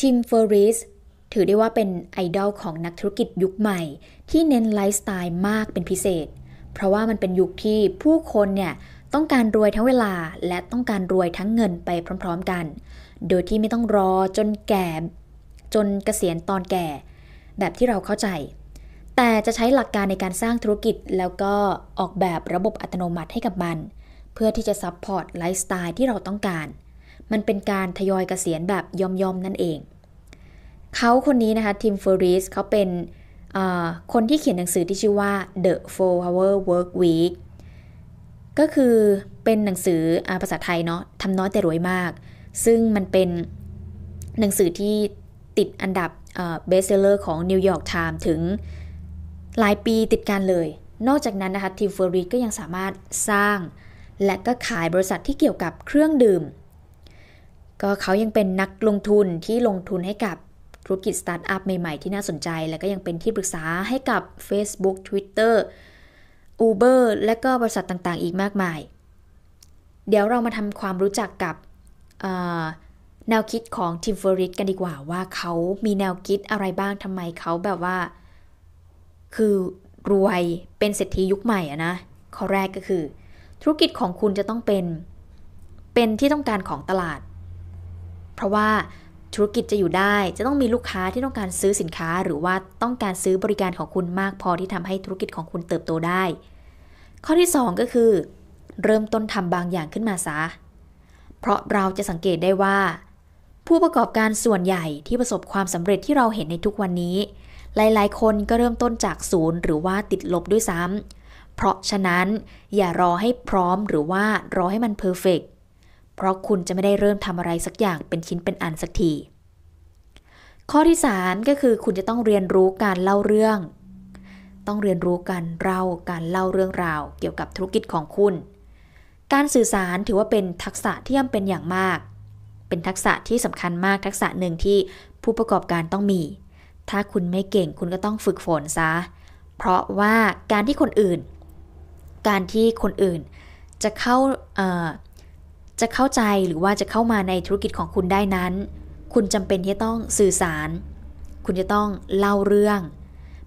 ทิมเฟอริสถือได้ว่าเป็นไอดอลของนักธุรกิจยุคใหม่ ที่เน้นไลฟ์สไตล์มากเป็นพิเศษ เพราะว่ามันเป็นยุคที่ผู้คนเนี่ยต้องการรวยทั้งเวลาและต้องการรวยทั้งเงินไปพร้อมๆกัน โดยที่ไม่ต้องรอจนแก่ จนเกษียณตอนแก่ แบบที่เราเข้าใจ แต่จะใช้หลักการในการสร้างธุรกิจ แล้วก็ออกแบบระบบอัตโนมัติให้กับมันเพื่อที่จะซัพพอร์ตไลฟ์สไตล์ที่เราต้องการมันเป็นการทยอยกเกษียณแบบยอม ๆ นั่นเอง เขาคนนี้นะคะ ทิมฟอริสเขาเป็นคนที่เขียนหนังสือที่ชื่อว่า The Four Hour Work Week ก็คือเป็นหนังสืออภาษาไทยเนาะทำน้อยแต่รวยมาก ซึ่งมันเป็นหนังสือที่ติดอันดับเบสเซเลอร์ของนิวยอร์กไทม์ถึง หลายปีติดกันเลย นอกจากนั้นนะคะทีมฟอร์รีก็ยังสามารถสร้าง และก็ขายบริษัทที่เกี่ยวกับเครื่องดื่มก็เขายังเป็นนักลงทุนที่ลงทุนให้กับธุรกิจสตาร์ทอัพใหม่ ๆ ที่น่าสนใจ แล้วก็ยังเป็นที่ปรึกษาให้กับ Facebook Twitter Uber และก็บริษัทต่าง ๆ อีกมากมาย เดี๋ยวเรามาทำความรู้จักกับแนวคิดของทิมเฟอริสกันดีกว่าว่าเขามีแนวคิดอะไรบ้างทำไมเขาแบบว่า คือรวยเป็นเศรษฐียุคใหม่อะนะข้อแรกก็คือ ธุรกิจของคุณจะต้องเป็นเป็นที่ต้องการของตลาดเพราะว่าธุรกิจจะอยู่ได้จะต้องมีลูกค้าที่ต้องการซื้อสินค้าหรือว่าต้องการซื้อบริการของคุณมากพอที่ทำให้ธุรกิจของคุณเติบโตได้ ข้อที่ 2 ก็คือ เริ่มต้นทำบางอย่างขึ้นมาซะ เพราะเราจะสังเกตได้ว่า ผู้ประกอบการส่วนใหญ่ที่ประสบความสำเร็จที่เราเห็นในทุกวันนี้ หลายๆ คนก็เริ่มต้นจากศูนย์หรือว่าติดลบด้วยซ้ำ เพราะฉะนั้น อย่ารอให้พร้อมหรือว่ารอให้มันเพอร์เฟกตเพราะคุณจะไม่ได้เริ่มทำอะไรสักอย่างเป็นชิ้นเป็นอันสักที ข้อที่3ก็คือคุณจะต้องเรียนรู้การเล่าเรื่อง ต้องเรียนรู้การเล่าการเล่าเรื่องราวเกี่ยวกับธุรกิจของคุณ การสื่อสารถือว่าเป็นทักษะที่จำเป็นอย่างมาก เป็นทักษะที่สำคัญมากทักษะหนึ่งที่ผู้ประกอบการต้องมี ถ้าคุณไม่เก่งคุณก็ต้องฝึกฝนซะ เพราะว่าการที่คนอื่น การที่คนอื่นจะเข้าจะเข้าใจหรือว่าจะเข้ามาในธุรกิจของคุณได้นั้น คุณจำเป็นที่ต้องสื่อสาร คุณจะต้องเล่าเรื่อง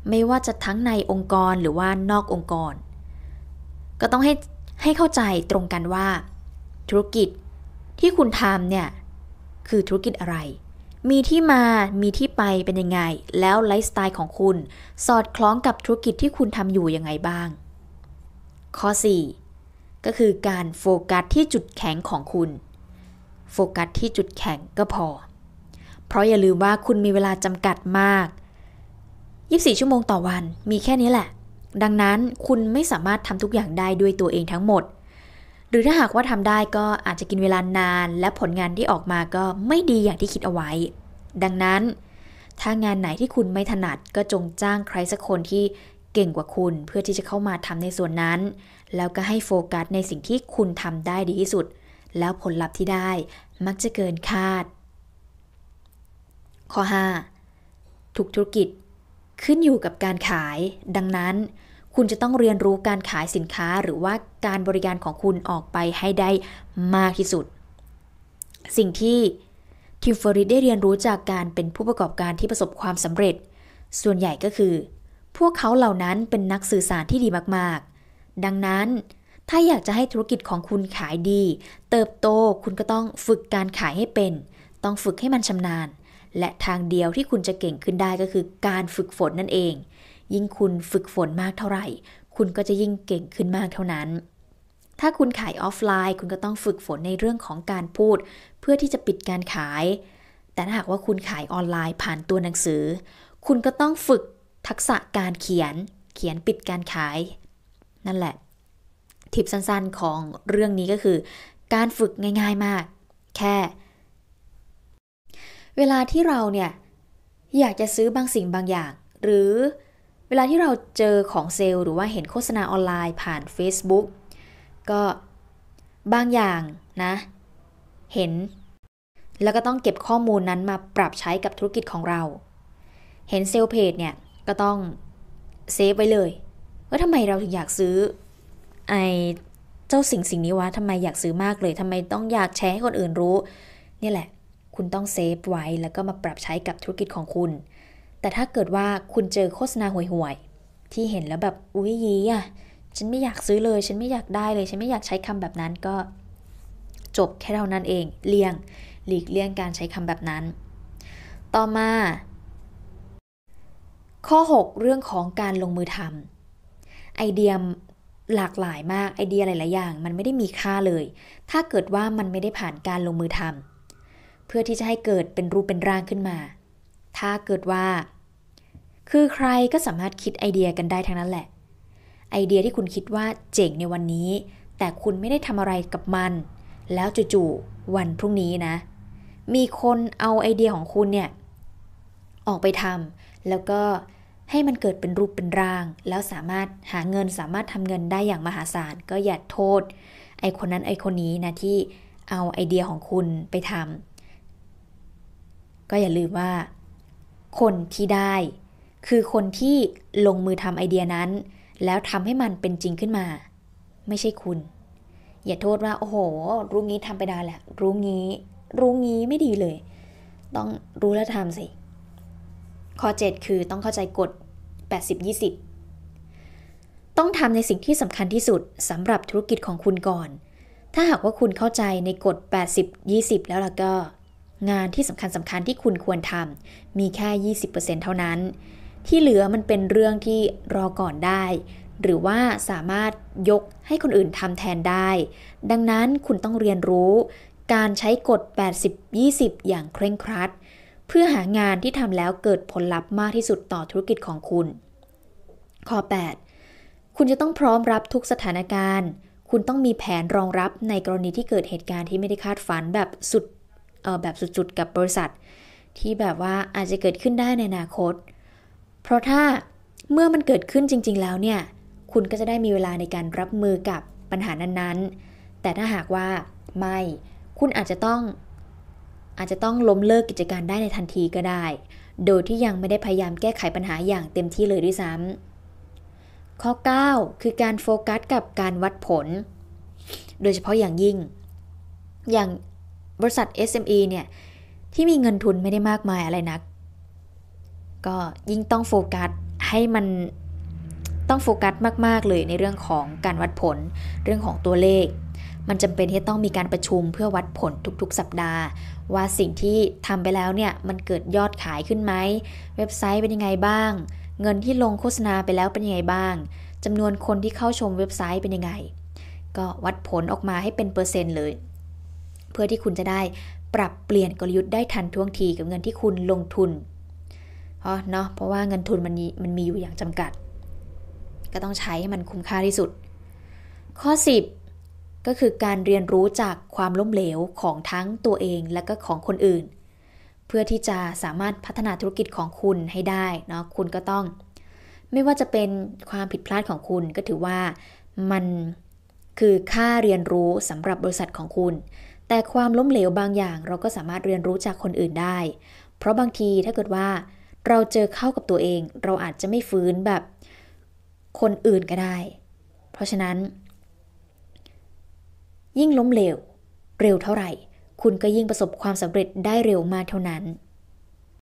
ไม่ว่าจะทั้งในองค์กรหรือว่านอกองค์กร ก็ต้องให้ ให้เข้าใจตรงกันว่า ธุรกิจที่คุณทำเนี่ย คือธุรกิจอะไร มีที่มา มีที่ไปเป็นยังไง แล้วไลฟ์สไตล์ของคุณสอดคล้องกับธุรกิจที่คุณทำอยู่ยังไงบ้าง ข้อ 4ก็คือการโฟกัสที่จุดแข็งของคุณ โฟกัสที่จุดแข็งก็พอ เพราะอย่าลืมว่าคุณมีเวลาจำกัดมาก 24 ชั่วโมงต่อวันมีแค่นี้แหละ ดังนั้นคุณไม่สามารถทำทุกอย่างได้ด้วยตัวเองทั้งหมด หรือถ้าหากว่าทำได้ก็อาจจะกินเวลานานและผลงานที่ออกมาก็ไม่ดีอย่างที่คิดเอาไว้ ดังนั้นถ้างานไหนที่คุณไม่ถนัดก็จงจ้างใครสักคนที่เก่งกว่าคุณเพื่อที่จะเข้ามาทำในส่วนนั้น แล้วก็ให้โฟกัสในสิ่งที่คุณทำได้ดีที่สุด แล้วผลลัพธ์ที่ได้มักจะเกินคาด ข้อ5ทุกธุรกิจ ขึ้นอยู่กับการขาย ดังนั้น คุณจะต้องเรียนรู้การขายสินค้าหรือว่าการบริการของคุณออกไปให้ได้มากที่สุด สิ่งที่ทิมฟอริดได้เรียนรู้จากการเป็นผู้ประกอบการที่ประสบความสำเร็จ ส่วนใหญ่ก็คือพวกเขาเหล่านั้นเป็นนักสื่อสารที่ดีมากๆ ดังนั้นถ้าอยากจะให้ธุรกิจของคุณขายดี เติบโตคุณก็ต้องฝึกการขายให้เป็น ต้องฝึกให้มันชำนาญ และทางเดียวที่คุณจะเก่งขึ้นได้ก็คือการฝึกฝนนั่นเอง ยิ่งคุณฝึกฝนมากเท่าไหร่ คุณก็จะยิ่งเก่งขึ้นมากเท่านั้น ถ้าคุณขายออฟไลน์คุณก็ต้องฝึกฝนในเรื่องของการพูด เพื่อที่จะปิดการขาย แต่ถ้าหากว่าคุณขายออนไลน์ผ่านตัวหนังสือ คุณก็ต้องฝึกทักษะการเขียนเขียนปิดการขาย นั่นแหละ ทิปสั้นๆของเรื่องนี้ก็คือ การฝึกง่ายๆมาก แค่ เวลาที่เราเนี่ย อยากจะซื้อบางสิ่งบางอย่าง หรือเวลาที่เราเจอของเซลล์หรือว่าเห็นโฆษณาออนไลน์ผ่าน Facebook ก็บางอย่างนะ เห็น แล้วก็ต้องเก็บข้อมูลนั้นมาปรับใช้กับธุรกิจของเรา เห็นเซลเพจเนี่ยก็ต้องเซฟไว้เลยว่าทำไมเราถึงอยากซื้อ ไอเจ้าสิ่งสิ่งนี้วะ ทำไมอยากซื้อมากเลย ทำไมต้องอยากแชร์ให้คนอื่นรู้นี่แหละ คุณต้องเซฟไว้แล้วก็มาปรับใช้กับธุรกิจของคุณ แต่ถ้าเกิดว่าคุณเจอโฆษณาห่วยๆที่เห็นแล้วแบบ อุ้ยยีอ่ะฉันไม่อยากซื้อเลย ฉันไม่อยากได้เลย ฉันไม่อยากใช้คำแบบนั้นก็ จบแค่เท่านั้นเอง เลี่ยงหลีกเลี่ยงการใช้คำแบบนั้น ต่อมาข้อ6เรื่องของการลงมือทำไอเดียหลากหลายมากไอเดียหลายๆอย่างมันไม่ได้มีค่าเลย ถ้าเกิดว่ามันไม่ได้ผ่านการลงมือทำเพื่อที่จะให้เกิดเป็นรูปเป็นร่างขึ้นมา ถ้าเกิดว่า คือใครก็สามารถคิดไอเดียกันได้ทั้งนั้นแหละ ไอเดียที่คุณคิดว่าเจ๋งในวันนี้ แต่คุณไม่ได้ทำอะไรกับมัน แล้วจู่ๆวันพรุ่งนี้นะ มีคนเอาไอเดียของคุณเนี่ยออกไปทำแล้วก็ให้มันเกิดเป็นรูปเป็นร่าง แล้วสามารถหาเงินสามารถทำเงินได้อย่างมหาศาลก็อย่าโทษ ไอคนนั้นไอคนนี้นะ ที่เอาไอเดียของคุณไปทำก็อย่าลืมว่า คนที่ได้คือคนที่ลงมือทำไอเดียนั้น แล้วทำให้มันเป็นจริงขึ้นมา ไม่ใช่คุณ อย่าโทษว่า โอ้โห รู้งี้ทำไปได้แหละ รู้งี้ รู้งี้ไม่ดีเลย ต้องรู้แล้วทำสิข้อ7คือต้องเข้าใจกฎ80-20 ต้องทำในสิ่งที่สำคัญที่สุดสำหรับธุรกิจของคุณก่อน ถ้าหากว่าคุณเข้าใจในกฎ80-20 แล้วล่ะก็ งานที่สำคัญสำคัญที่คุณควรทำมีแค่ 20%เท่านั้น ที่เหลือมันเป็นเรื่องที่รอก่อนได้หรือว่าสามารถยกให้คนอื่นทำแทนได้ ดังนั้นคุณต้องเรียนรู้การใช้กฎ80-20 อย่างเคร่งครัดเพื่อหางานที่ทำแล้วเกิดผลลัพธ์มากที่สุดต่อธุรกิจของคุณ ข้อ 8 คุณจะต้องพร้อมรับทุกสถานการณ์ คุณต้องมีแผนรองรับในกรณีที่เกิดเหตุการณ์ที่ไม่ได้คาดฝันแบบสุดแบบสุดๆกับบริษัท ที่แบบว่าอาจจะเกิดขึ้นได้ในอนาคต เพราะถ้าเมื่อมันเกิดขึ้นจริงๆแล้วเนี่ย คุณก็จะได้มีเวลาในการรับมือกับปัญหานั้นๆ แต่ถ้าหากว่าไม่ คุณอาจจะต้องอาจจะต้องล้มเลิกกิจการได้ในทันทีก็ได้ โดยที่ยังไม่ได้พยายามแก้ไขปัญหาอย่างเต็มที่เลยด้วยซ้ำข้อ 9 คือการโฟกัสกับการวัดผล โดยเฉพาะอย่างยิ่ง อย่างบริษัท SME เนี่ยที่มีเงินทุนไม่ได้มากมายอะไรนัก ก็ยิ่งต้องโฟกัสให้มันต้องโฟกัสมากๆเลยในเรื่องของการวัดผลเรื่องของตัวเลขมันจำเป็นที่ต้องมีการประชุมเพื่อวัดผลทุกๆสัปดาห์ ว่าสิ่งที่ทำไปแล้วเนี่ยมันเกิดยอดขายขึ้นไหมเว็บไซต์เป็นยังไงบ้าง เงินที่ลงโฆษณาไปแล้วเป็นยังไงบ้าง จำนวนคนที่เข้าชมเว็บไซต์เป็นยังไงก็วัดผลออกมาให้เป็นเปอร์เซ็นต์เลย เพื่อที่คุณจะได้ปรับเปลี่ยนกลยุทธ์ได้ทันท่วงทีกับเงินที่คุณลงทุน เพราะเนาะเพราะว่าเงินทุนมันมันมีอยู่อย่างจำกัด ก็ต้องใช้ให้มันคุ้มค่าที่สุด ข้อ10ก็คือการเรียนรู้จากความล้มเหลวของทั้งตัวเองและก็ของคนอื่น เพื่อที่จะสามารถพัฒนาธุรกิจของคุณให้ได้เนาะคุณก็ต้อง ไม่ว่าจะเป็นความผิดพลาดของคุณก็ถือว่ามันคือค่าเรียนรู้สำหรับบริษัทของคุณ แต่ความล้มเหลวบางอย่าง เราก็สามารถเรียนรู้จากคนอื่นได้ เพราะบางทีถ้าเกิดว่า เราเจอเข้ากับตัวเอง เราอาจจะไม่ฟื้นแบบคนอื่นก็ได้ เพราะฉะนั้นยิ่งล้มเหลวเร็วเท่าไหร่ คุณก็ยิ่งประสบความสำเร็จได้เร็วมากเท่านั้น